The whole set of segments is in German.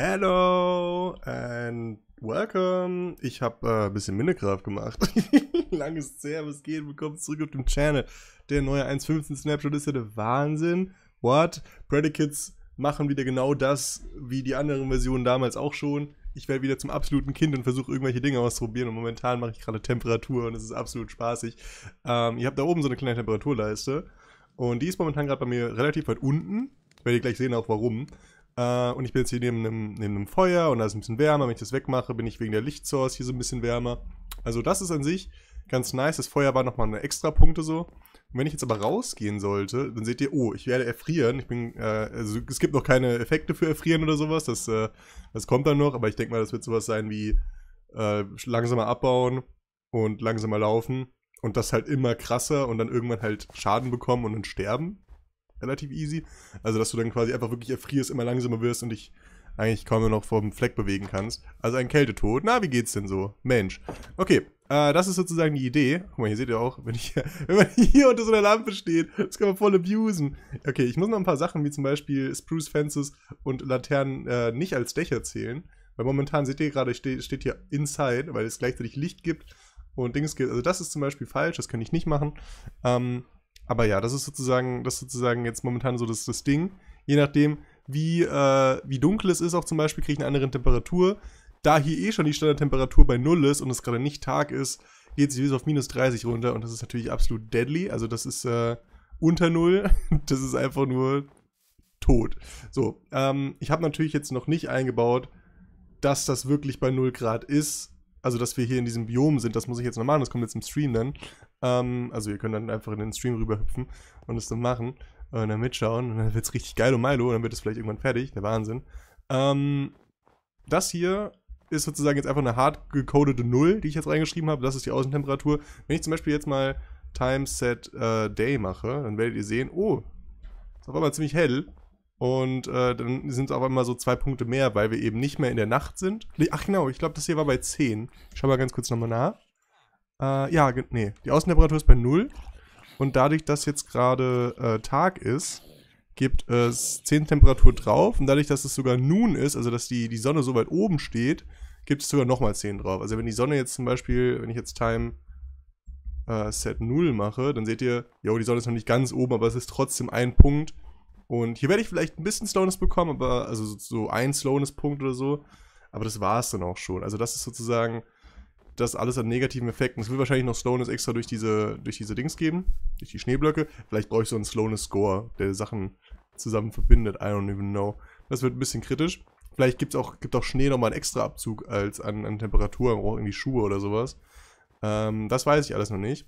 Hello and welcome. Ich habe äh, ein bisschen Minecraft gemacht. Langes ist es was geht? Willkommen zurück auf dem Channel. Der neue 1.15 Snapshot ist ja der Wahnsinn. What? Predicates machen wieder genau das, wie die anderen Versionen damals auch schon. Ich werde wieder zum absoluten Kind und versuche irgendwelche Dinge auszuprobieren. Und momentan mache ich gerade Temperatur und es ist absolut spaßig. Ähm, ihr habt da oben so eine kleine Temperaturleiste. Und die ist momentan gerade bei mir relativ weit unten. Werdet ihr gleich sehen auch warum. Äh, und ich bin jetzt hier neben einem, neben einem Feuer und da ist ein bisschen wärmer. Wenn ich das wegmache, bin ich wegen der Lichtsource hier so ein bisschen wärmer. Also das ist an sich ganz nice. Das Feuer war nochmal eine extra Punkte so. Und wenn ich jetzt aber rausgehen sollte, dann seht ihr, oh, ich werde erfrieren. Ich bin, äh, also es gibt noch keine Effekte für erfrieren oder sowas. Das, äh, das kommt dann noch, aber ich denke mal, das wird sowas sein wie äh, langsamer abbauen und langsamer laufen. Und das halt immer krasser und dann irgendwann halt Schaden bekommen und dann sterben relativ easy. Also, dass du dann quasi einfach wirklich erfrierst, immer langsamer wirst und dich eigentlich kaum nur noch vom Fleck bewegen kannst. Also ein Kältetod. Na, wie geht's denn so? Mensch. Okay, äh, das ist sozusagen die Idee. Guck mal, hier seht ihr auch, wenn, ich, wenn man hier unter so einer Lampe steht, das kann man voll abusen. Okay, ich muss noch ein paar Sachen wie zum Beispiel Spruce Fences und Laternen äh, nicht als Dächer zählen. Weil momentan seht ihr gerade, steht, steht hier Inside, weil es gleichzeitig Licht gibt und Dings gibt. Also das ist zum Beispiel falsch, das kann ich nicht machen. Ähm, aber ja, das ist sozusagen, das ist sozusagen jetzt momentan so das, das Ding. Je nachdem, wie, äh, wie dunkel es ist, auch zum Beispiel, kriege ich eine andere Temperatur. Da hier eh schon die Standardtemperatur bei Null ist und es gerade nicht Tag ist, geht sie bis auf minus 30 runter und das ist natürlich absolut deadly. Also das ist äh, unter Null. Das ist einfach nur tot. So, ähm, ich habe natürlich jetzt noch nicht eingebaut, dass das wirklich bei 0 Grad ist. Also, dass wir hier in diesem Biom sind, das muss ich jetzt noch machen, das kommt jetzt im Stream dann. Ähm, also ihr könnt dann einfach in den Stream rüberhüpfen und es dann machen und dann mitschauen. Und dann wird es richtig geil um Milo und dann wird es vielleicht irgendwann fertig. Der Wahnsinn. Ähm, das hier ist sozusagen jetzt einfach eine hart gecodete Null, die ich jetzt reingeschrieben habe. Das ist die Außentemperatur. Wenn ich zum Beispiel jetzt mal Time Set äh, Day mache, dann werdet ihr sehen, oh, ist auf einmal ziemlich hell. Und äh, dann sind es auf einmal so zwei Punkte mehr, weil wir eben nicht mehr in der Nacht sind. Ach genau, ich glaube, das hier war bei 10. Ich schau mal ganz kurz nochmal nach. Äh, ja, nee. Die Außentemperatur ist bei 0. Und dadurch, dass jetzt gerade äh, Tag ist, gibt es 10 Temperatur drauf. Und dadurch, dass es sogar nun ist, also dass die, die Sonne so weit oben steht, gibt es sogar nochmal 10 drauf. Also wenn die Sonne jetzt zum Beispiel, wenn ich jetzt Time äh, Set 0 mache, dann seht ihr, jo, die Sonne ist noch nicht ganz oben, aber es ist trotzdem ein Punkt. Und hier werde ich vielleicht ein bisschen Slowness bekommen, aber also so ein Slowness-Punkt oder so. Aber das war es dann auch schon. Also das ist sozusagen das alles an negativen Effekten. Es wird wahrscheinlich noch Slowness extra durch diese, durch diese Dings geben, durch die Schneeblöcke. Vielleicht brauche ich so einen Slowness-Score, der Sachen zusammen verbindet. I don't even know. Das wird ein bisschen kritisch. Vielleicht gibt's auch, gibt auch Schnee nochmal einen extra Abzug als an, an Temperatur, man braucht irgendwie Schuhe oder sowas. Ähm, das weiß ich alles noch nicht.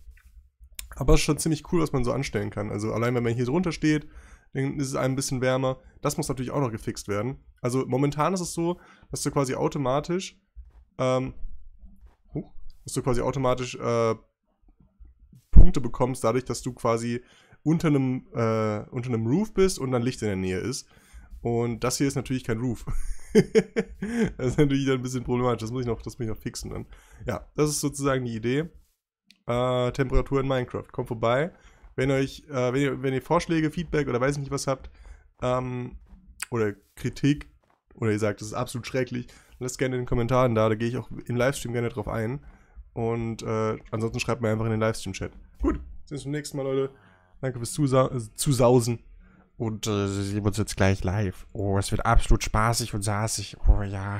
Aber es ist schon ziemlich cool, was man so anstellen kann. Also allein wenn man hier so runter steht, dann ist es ein bisschen wärmer. Das muss natürlich auch noch gefixt werden. Also momentan ist es so, dass du quasi automatisch ähm, dass du quasi automatisch äh, Punkte bekommst, dadurch, dass du quasi unter einem, äh, unter einem Roof bist und dann Licht in der Nähe ist. Und das hier ist natürlich kein Roof. das ist natürlich dann ein bisschen problematisch. Das muss ich noch, das muss ich noch fixen dann. Ja, das ist sozusagen die Idee. Äh, Temperatur in Minecraft. Kommt vorbei. Wenn euch, äh, wenn, ihr, wenn ihr Vorschläge, Feedback oder weiß ich nicht was habt, ähm, oder Kritik, oder ihr sagt, das ist absolut schräglich, lasst gerne in den Kommentaren da. Da gehe ich auch im Livestream gerne drauf ein. Und äh, ansonsten schreibt mir einfach in den Livestream-Chat. Gut, bis zum nächsten Mal, Leute. Danke fürs Zusa äh, Zusausen. Und äh, sehen wir uns jetzt gleich live. Oh, es wird absolut spaßig und saßig. Oh ja.